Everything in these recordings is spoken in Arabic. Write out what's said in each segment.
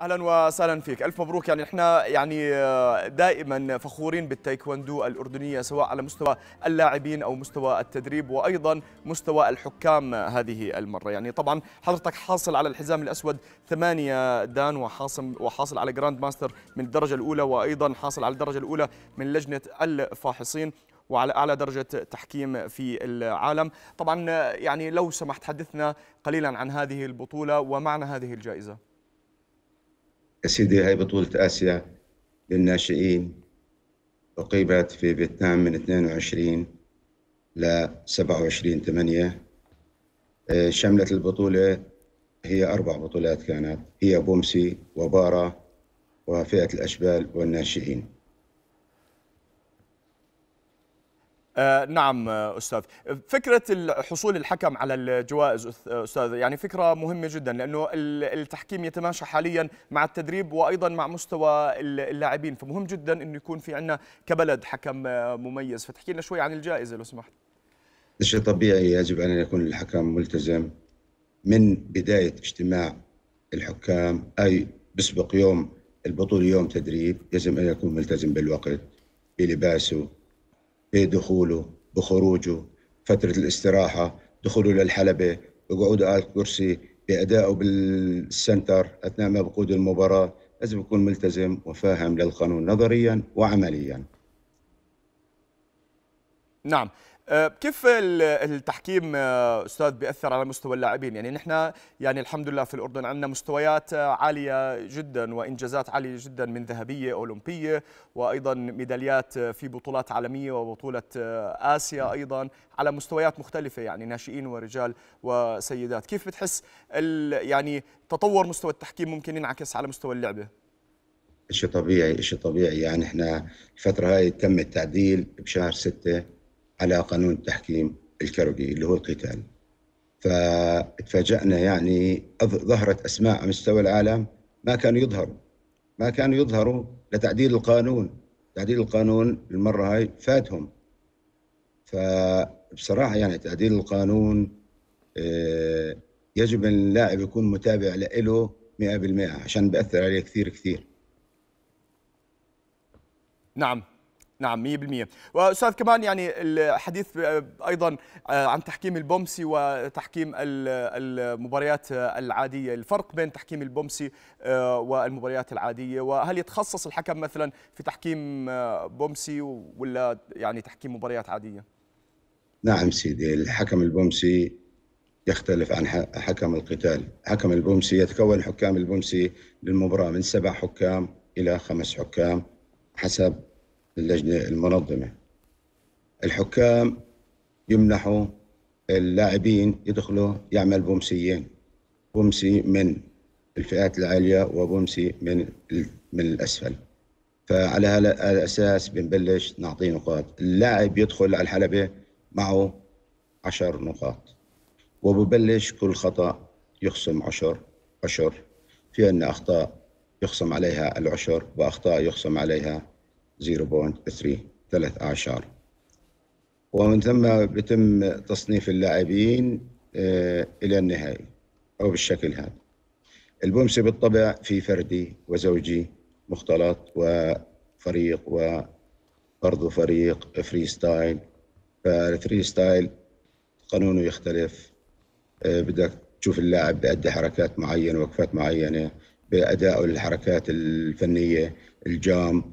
اهلا وسهلا فيك الف مبروك يعني احنا يعني آه، دائما فخورين بالتايكوندو الاردنيه سواء على مستوى اللاعبين او مستوى التدريب وايضا مستوى الحكام هذه المره يعني طبعا حضرتك حاصل على الحزام الاسود ثمانيه دان وحاصل وحاصل على جراند ماستر من الدرجه الاولى وايضا حاصل على الدرجه الاولى من لجنه الفاحصين وعلى اعلى درجه تحكيم في العالم طبعا آه، يعني لو سمحت حدثنا قليلا عن هذه البطوله ومعنى هذه الجائزه يا سيدي هاي بطولة آسيا للناشئين أقيمت في فيتنام من 22 ل 27 8 آه، شملت البطولة هي أربع بطولات كانت هي بومسي وبارا وفئة الأشبال والناشئين آه نعم آه، استاذ فكره حصول الحكم على الجوائز آه، استاذ يعني فكره مهمه جدا لانه التحكيم يتماشى حاليا مع التدريب وايضا مع مستوى اللاعبين فمهم جدا انه يكون في عندنا كبلد حكم آه، مميز فتحكي لنا شوي عن الجائزه لو سمحت شيء طبيعي يجب ان يكون الحكم ملتزم من بدايه اجتماع الحكام اي بسبق يوم البطوله يوم تدريب يجب ان يكون ملتزم بالوقت بلباسه بدخوله إيه بخروجه فترة الاستراحة دخوله للحلبة بقعوده على الكرسي بأدائه بالسنتر أثناء ما بقود المباراة لازم يكون ملتزم وفاهم للقانون نظريا وعمليا نعم آه، كيف التحكيم آه، استاذ بياثر على مستوى اللاعبين يعني نحن يعني الحمد لله في الاردن عندنا مستويات آه، عاليه جدا وانجازات عاليه جدا من ذهبيه اولمبيه وايضا ميداليات في بطولات عالميه وبطوله اسيا ايضا على مستويات مختلفه يعني ناشئين ورجال وسيدات كيف بتحس يعني تطور مستوى التحكيم ممكن ينعكس على مستوى اللعبه شيء طبيعي شيء طبيعي يعني احنا الفتره هاي تم التعديل بشهر 6 على قانون التحكيم الكروي اللي هو القتال فتفاجأنا يعني ظهرت أسماء على مستوى العالم ما كانوا يظهروا ما كانوا يظهروا لتعديل القانون تعديل القانون المرة هاي فاتهم فبصراحة يعني تعديل القانون آه، يجب أن اللاعب يكون متابع له 100% عشان بأثر عليه كثير كثير نعم نعم 100% واستاذ كمان يعني الحديث ايضا آه، عن تحكيم البومسي وتحكيم المباريات العاديه الفرق بين تحكيم البومسي آه، والمباريات العاديه وهل يتخصص الحكم مثلا في تحكيم آه، بومسي ولا يعني تحكيم مباريات عاديه نعم سيدي الحكم البومسي يختلف عن حكم القتال حكم البومسي يتكون حكام البومسي للمباراة من سبع حكام إلى خمس حكام حسب اللجنة المنظمة الحكام يمنحوا اللاعبين يدخلوا يعمل بومسيين بومسي من الفئات العالية وبومسي من من الأسفل فعلى هذا الأساس بنبلش نعطيه نقاط اللاعب يدخل على الحلبة معه عشر نقاط وببلش كل خطأ يخصم عشر عشر في أن أخطاء يخصم عليها العشر وأخطاء يخصم عليها 0.3 اعشار ومن ثم بتم تصنيف اللاعبين الى النهائي او بالشكل هذا البومسي بالطبع في فردي وزوجي مختلط وفريق وبرضه فريق فري ستايل فالفري ستايل قانونه يختلف بدك تشوف اللاعب بأدى حركات معينة وقفات معينة بأدائه للحركات الفنية الجام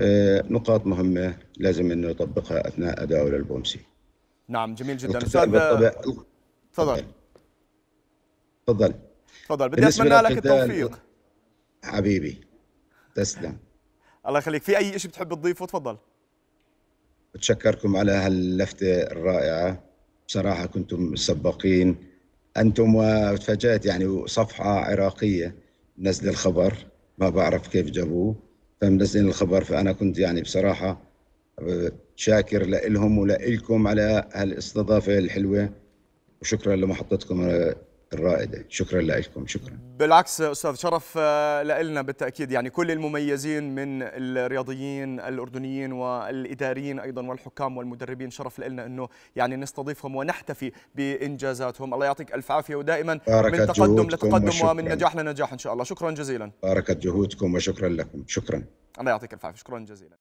آه، نقاط مهمه لازم انه يطبقها اثناء ادائه للبومسي نعم جميل جدا استاذ بالطبع... تفضل تفضل تفضل بدي اتمنى لك التوفيق حبيبي تسلم الله يخليك في اي شيء بتحب تضيفه تفضل بتشكركم على هاللفته الرائعه بصراحه كنتم سباقين انتم وتفاجات يعني صفحه عراقيه نزل الخبر ما بعرف كيف جابوه فمنزلين الخبر فأنا كنت يعني بصراحة آه، شاكر لهم ولكم على هالاستضافة الحلوة وشكرا لمحطتكم آه، الرائده شكرا لكم شكرا بالعكس استاذ شرف آه، لنا بالتاكيد يعني كل المميزين من الرياضيين الاردنيين والاداريين ايضا والحكام والمدربين شرف لنا انه يعني نستضيفهم ونحتفي بانجازاتهم الله يعطيك الف عافيه ودائما من تقدم لتقدم وشكراً. ومن نجاح لنجاح ان شاء الله شكرا جزيلا باركت جهودكم وشكرا لكم شكرا الله يعطيك الف عافيه شكرا جزيلا